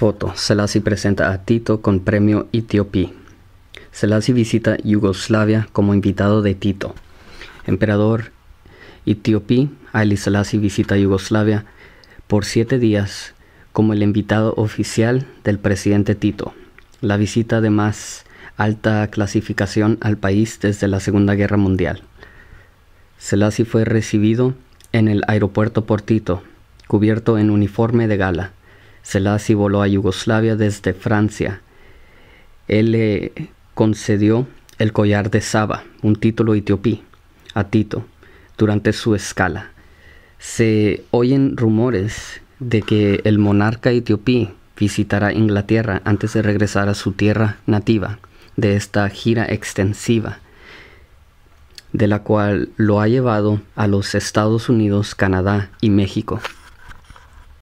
Foto. Selassie presenta a Tito con premio Etiopía. Selassie visita Yugoslavia como invitado de Tito. Emperador Etiopí, Ali Selassie visita Yugoslavia por siete días como el invitado oficial del presidente Tito. La visita de más alta clasificación al país desde la Segunda Guerra Mundial. Selassie fue recibido en el aeropuerto por Tito, cubierto en uniforme de gala. Selassie voló a Yugoslavia desde Francia. Él le concedió el collar de Saba, un título etiopí, a Tito durante su escala. Se oyen rumores de que el monarca etiopí visitará Inglaterra antes de regresar a su tierra nativa de esta gira extensiva, de la cual lo ha llevado a los Estados Unidos, Canadá y México.